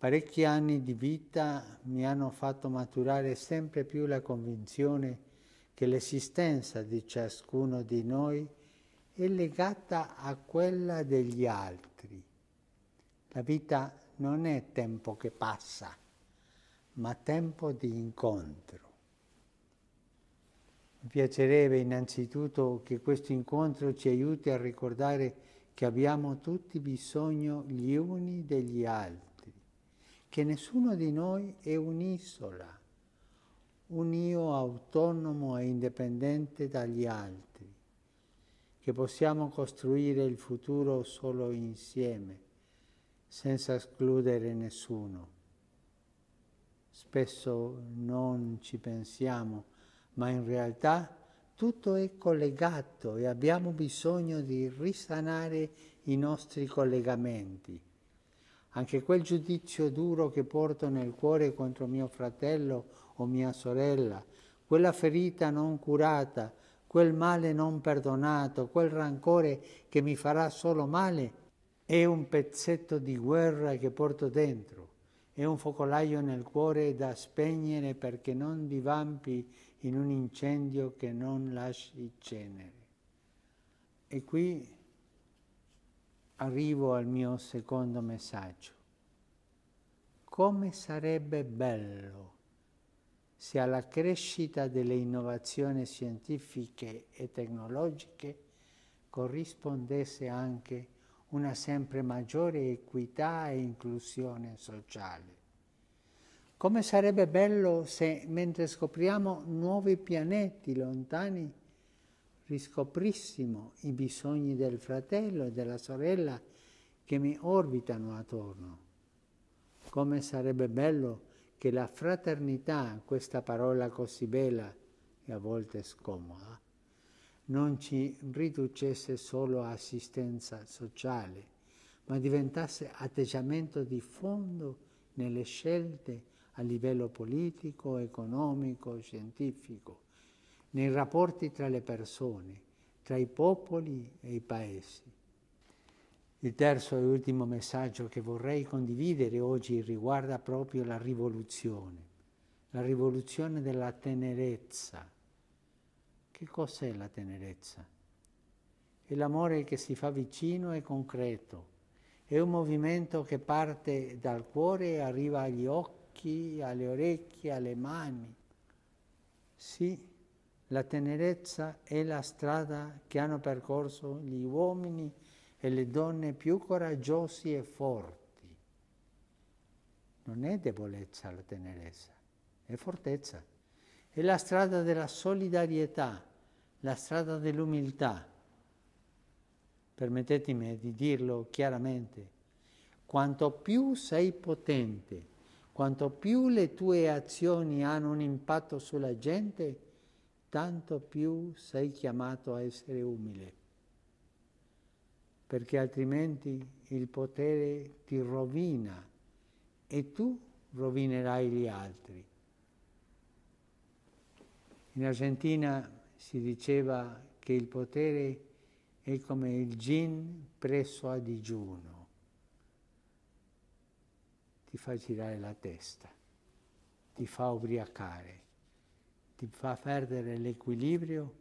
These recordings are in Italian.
Parecchi anni di vita mi hanno fatto maturare sempre più la convinzione che l'esistenza di ciascuno di noi è legata a quella degli altri. La vita non è tempo che passa, ma tempo di incontro. Mi piacerebbe innanzitutto che questo incontro ci aiuti a ricordare che abbiamo tutti bisogno gli uni degli altri che nessuno di noi è un'isola, un io autonomo e indipendente dagli altri, che possiamo costruire il futuro solo insieme, senza escludere nessuno. Spesso non ci pensiamo, ma in realtà tutto è collegato e abbiamo bisogno di risanare i nostri collegamenti anche quel giudizio duro che porto nel cuore contro mio fratello o mia sorella, quella ferita non curata, quel male non perdonato, quel rancore che mi farà solo male, è un pezzetto di guerra che porto dentro, è un focolaio nel cuore da spegnere perché non divampi in un incendio che non lasci cenere. E qui arrivo al mio secondo messaggio. Come sarebbe bello se alla crescita delle innovazioni scientifiche e tecnologiche corrispondesse anche una sempre maggiore equità e inclusione sociale. Come sarebbe bello se mentre scopriamo nuovi pianeti lontani riscoprissimo i bisogni del fratello e della sorella che mi orbitano attorno. Come sarebbe bello che la fraternità, questa parola così bella e a volte scomoda, non ci riducesse solo a assistenza sociale, ma diventasse atteggiamento di fondo nelle scelte a livello politico, economico, scientifico nei rapporti tra le persone, tra i popoli e i paesi. Il terzo e ultimo messaggio che vorrei condividere oggi riguarda proprio la rivoluzione, la rivoluzione della tenerezza. Che cos'è la tenerezza? È l'amore che si fa vicino e concreto, è un movimento che parte dal cuore e arriva agli occhi, alle orecchie, alle mani. Sì, la tenerezza è la strada che hanno percorso gli uomini e le donne più coraggiosi e forti. Non è debolezza la tenerezza, è fortezza. È la strada della solidarietà, la strada dell'umiltà. Permettetemi di dirlo chiaramente. Quanto più sei potente, quanto più le tue azioni hanno un impatto sulla gente, tanto più sei chiamato a essere umile, perché altrimenti il potere ti rovina e tu rovinerai gli altri. In Argentina si diceva che il potere è come il gin presso a digiuno, ti fa girare la testa, ti fa ubriacare ti fa perdere l'equilibrio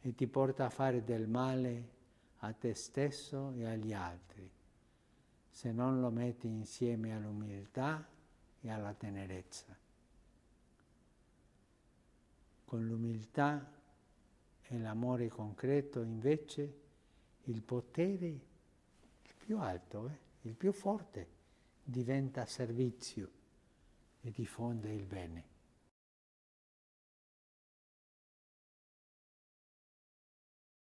e ti porta a fare del male a te stesso e agli altri, se non lo metti insieme all'umiltà e alla tenerezza. Con l'umiltà e l'amore concreto invece il potere il più alto, eh, il più forte, diventa servizio e diffonde il bene.